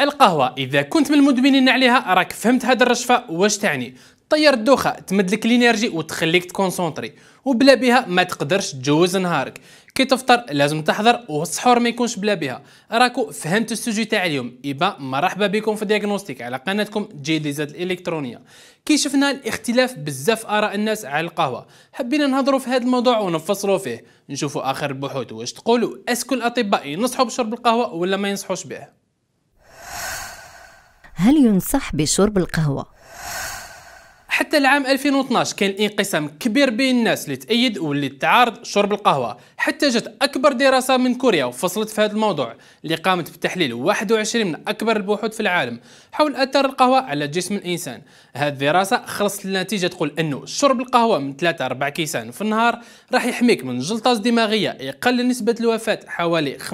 القهوة إذا كنت من المدمنين عليها راك فهمت هاد الرشفة واش تعني طير الدوخة تمدلك الانرجي وتخليك تكونسونطري وبلا بها ما تقدرش تجوز نهارك كي تفطر لازم تحضر والسحور ما يكونش بلا بها راكو فهمتوا السوجي تاع اليوم ايبا مرحبا بكم في دياغنوستيك على قناتكم جي دي زد الالكترونيه كي شفنا الاختلاف بزاف اراء الناس على القهوه حبينا نهضروا في هذا الموضوع ونفصلوا فيه نشوفوا اخر البحوث واش تقولوا اسكو الاطباء ينصحوا بشرب القهوه ولا ما ينصحوش به هل ينصح بشرب القهوة؟ حتى العام 2012 كان انقسام كبير بين الناس اللي تأيد واللي تعارض شرب القهوة حتى جت أكبر دراسة من كوريا وفصلت في هذا الموضوع اللي قامت بتحليل 21 من أكبر البحوث في العالم حول أثر القهوة على جسم الإنسان هذه الدراسة خلصت النتيجة تقول أنه شرب القهوة من 3 4 كيسان في النهار راح يحميك من جلطات دماغية يقلل نسبة الوفاة حوالي 25%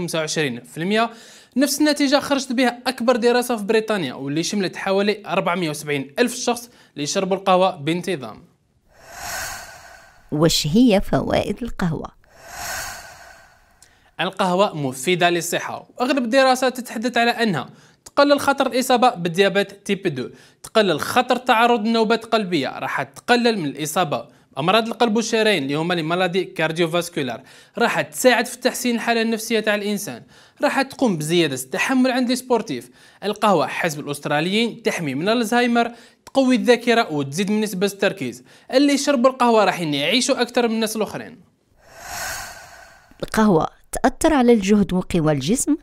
نفس النتيجة خرجت بها أكبر دراسة في بريطانيا واللي شملت حوالي 470 ألف شخص اللي يشربوا القهوة بانتظام وش هي فوائد القهوة؟ القهوة مفيدة للصحة وأغلب الدراسات تتحدث على أنها تقلل خطر الإصابة بالديابات تيب 2 تقلل خطر تعرض لنوبات قلبية راح تقلل من الإصابة امراض القلب والشرايين اللي هما لي مالادي كارديوفاسكولار راح تساعد في تحسين الحاله النفسيه تاع الانسان راح تقوم بزياده التحمل عند لي سبورتيف القهوه حسب الاستراليين تحمي من الزهايمر تقوي الذاكره وتزيد من نسبه التركيز اللي يشربوا القهوه راح يعيشوا اكثر من الناس الاخرين القهوه تاثر على الجهد وقوى الجسم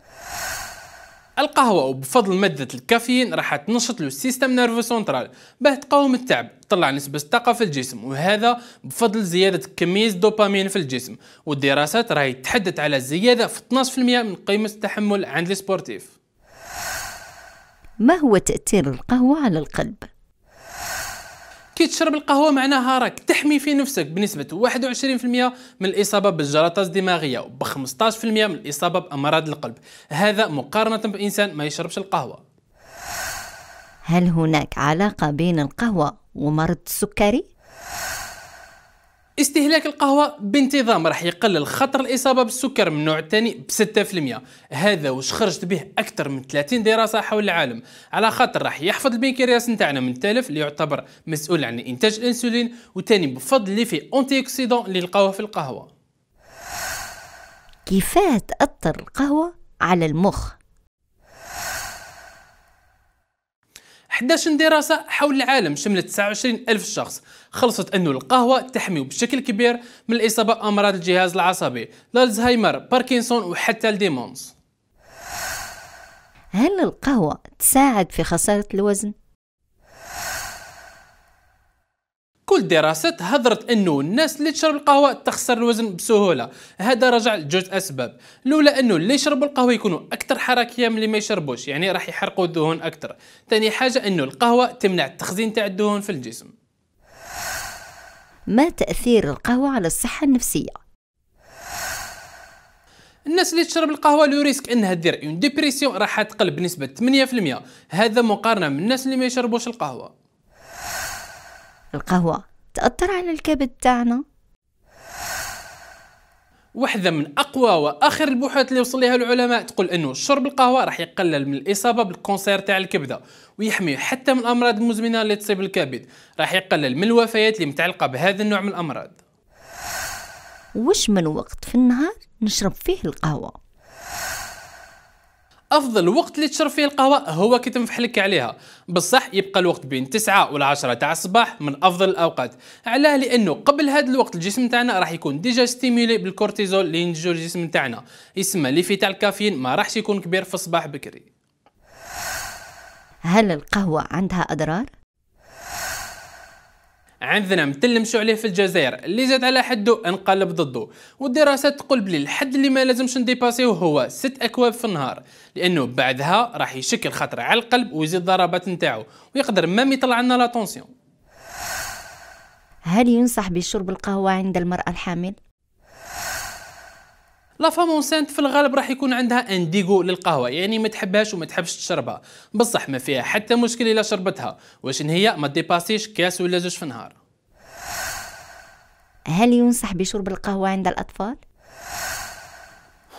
القهوة وبفضل مادة الكافيين راح تنشط لو سيستم نيرفو سنترال باه تقاوم التعب تطلع نسبة الطاقة في الجسم وهذا بفضل زيادة كمية الدوبامين في الجسم والدراسات راهي تحدث على زيادة في 12% من قيمة التحمل عند السبورتيف ما هو تأثير القهوة على القلب؟ كي تشرب القهوه معناها راك تحمي في نفسك بنسبه 21% من الاصابه بالجلطات الدماغيه و 15% من الاصابه بامراض القلب هذا مقارنه بانسان ما يشربش القهوه هل هناك علاقه بين القهوه ومرض السكري استهلاك القهوة بانتظام راح يقلل خطر الإصابة بالسكر من نوع الثاني ب 6% هذا واش خرجت به أكثر من 30 دراسة حول العالم على خاطر راح يحفظ البنكرياس نتاعنا من التلف اللي يعتبر مسؤول عن إنتاج الأنسولين وتاني بفضل اللي فيه أونتي أوكسيدون اللي لقاوه في القهوة كيف تأثر القهوة على المخ 11 دراسة حول العالم شملت 29 ألف شخص خلصت أنه القهوة تحمي بشكل كبير من الإصابة بأمراض الجهاز العصبي الزهايمر باركنسون وحتى الديمونز هل القهوة تساعد في خسارة الوزن؟ كل دراسات هضرت انه الناس اللي تشرب القهوه تخسر الوزن بسهوله هذا رجع لجوج اسباب الاولى انه اللي يشربوا القهوه يكونوا اكثر حركيه من اللي ما يشربوش يعني راح يحرقوا الدهون اكثر ثاني حاجه انه القهوه تمنع التخزين تاع الدهون في الجسم ما تأثير القهوة على الصحة النفسية الناس اللي تشرب القهوه لو ريسك انها دير اون ديبريسيون راح تقل بنسبه 8% هذا مقارنه من الناس اللي ما يشربوش القهوه القهوه تاثر على الكبد تاعنا واحدة من أقوى وآخر البحوث اللي وصل لها العلماء تقول أنه شرب القهوة راح يقلل من الإصابة بالكونسير تاع الكبدة ويحمي حتى من الأمراض المزمنة اللي تصيب الكبد راح يقلل من الوفيات اللي متعلقة بهذا النوع من الأمراض وش من وقت في النهار نشرب فيه القهوة افضل وقت اللي تشرب فيه القهوه هو كي تنفحلك عليها بصح يبقى الوقت بين 9 و 10 تاع الصباح من افضل الاوقات علاه لانه قبل هذا الوقت الجسم تاعنا راح يكون ديجا ستيمولي بالكورتيزول اللي ينتجو الجسم تاعنا يسمى في تاع الكافيين ما راحش يكون كبير في الصباح بكري هل القهوه عندها اضرار عندنا مثل نمشيو عليه في الجزائر اللي زاد على حده انقلب ضده والدراسات تقول بلي الحد اللي ما لازمش نديباسيه هو ست اكواب في النهار لانه بعدها راح يشكل خطر على القلب ويزيد ضربات نتاعو ويقدر ما يطلع لنا لا هل ينصح بشرب القهوة عند المرأة الحامل؟ لا فام اونسانت في الغالب راح يكون عندها انديغو للقهوه يعني ما تحبهاش وما تحبش تشربها بصح ما فيها حتى مشكل الا شربتها واش هي ما ديباسيش كاس ولا زوج في النهار هل ينصح بشرب القهوه عند الاطفال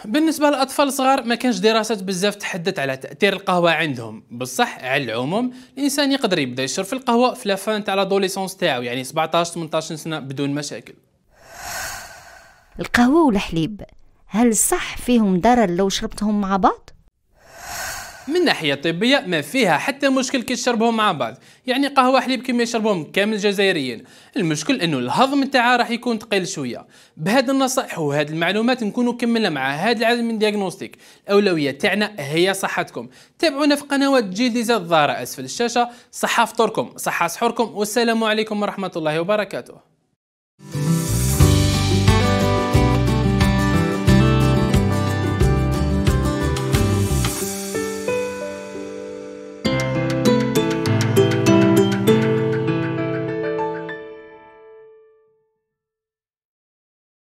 بالنسبه للاطفال الصغار ما كانش دراسات بزاف تحدت على تاثير القهوه عندهم بالصح على العموم الانسان يقدر يبدا يشرب في القهوه في لافان تاع لادوليسونس تاعو يعني 17 18 سنه بدون مشاكل القهوه والحليب هل صح فيهم ضرر لو شربتهم مع بعض؟ من ناحيه طبيه ما فيها حتى مشكل كي تشربهم مع بعض يعني قهوه حليب كيما يشربهم كامل الجزائريين المشكل انه الهضم تاعها راح يكون ثقيل شويه بهاد النصائح وهاد المعلومات نكونوا كملنا مع هاد العدد من دياغنوستيك الاولويه تاعنا هي صحتكم تابعونا في قنوات جيل ديزا الظاهره اسفل الشاشه صحه فطوركم صحه سحوركم والسلام عليكم ورحمه الله وبركاته